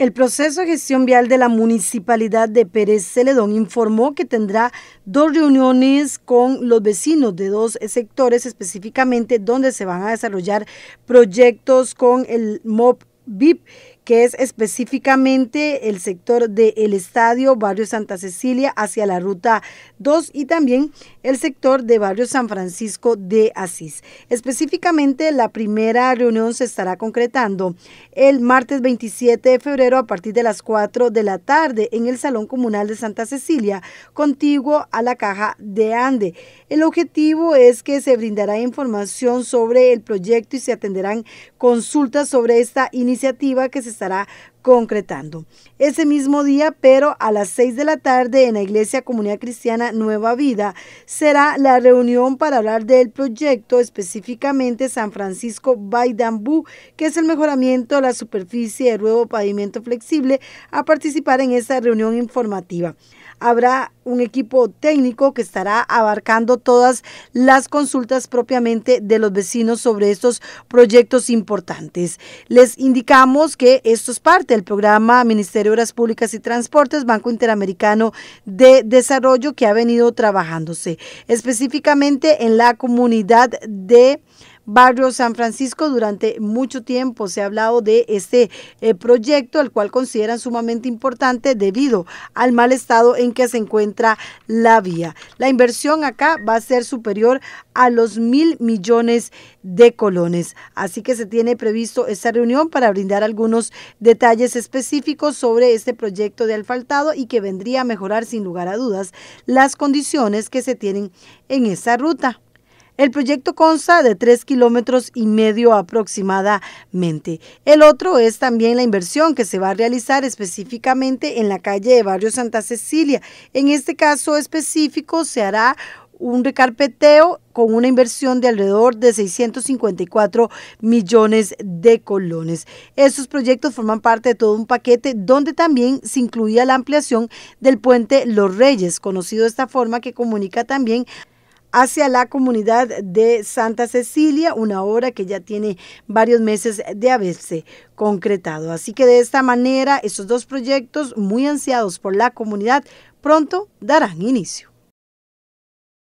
El proceso de gestión vial de la municipalidad de Pérez Celedón informó que tendrá dos reuniones con los vecinos de dos sectores específicamente donde se van a desarrollar proyectos con el MOB VIP que es específicamente el sector del estadio Barrio Santa Cecilia hacia la ruta 2 y también el sector de Barrio San Francisco de Asís. Específicamente la primera reunión se estará concretando el martes 27 de febrero a partir de las 4 de la tarde en el Salón Comunal de Santa Cecilia, contiguo a la caja de Ande. El objetivo es que se brindará información sobre el proyecto y se atenderán consultas sobre esta iniciativa que se será concretando. Ese mismo día, pero a las 6 de la tarde en la Iglesia Comunidad Cristiana Nueva Vida, será la reunión para hablar del proyecto específicamente San Francisco Baidambú, que es el mejoramiento de la superficie de nuevo pavimento flexible, a participar en esta reunión informativa habrá un equipo técnico que estará abarcando todas las consultas propiamente de los vecinos sobre estos proyectos importantes. Les indicamos que esto es parte el programa Ministerio de Obras Públicas y Transportes, Banco Interamericano de Desarrollo, que ha venido trabajándose específicamente en la comunidad de Barrio San Francisco. Durante mucho tiempo se ha hablado de este eh, proyecto, el cual consideran sumamente importante debido al mal estado en que se encuentra la vía. La inversión acá va a ser superior a los mil millones de colones. Así que se tiene previsto esta reunión para brindar algunos detalles específicos sobre este proyecto de alfaltado y que vendría a mejorar sin lugar a dudas las condiciones que se tienen en esta ruta. El proyecto consta de tres kilómetros y medio aproximadamente. El otro es también la inversión que se va a realizar específicamente en la calle de Barrio Santa Cecilia. En este caso específico se hará un recarpeteo con una inversión de alrededor de 654 millones de colones. Estos proyectos forman parte de todo un paquete donde también se incluía la ampliación del puente Los Reyes, conocido de esta forma que comunica también hacia la comunidad de Santa Cecilia, una obra que ya tiene varios meses de haberse concretado. Así que de esta manera, estos dos proyectos muy ansiados por la comunidad pronto darán inicio.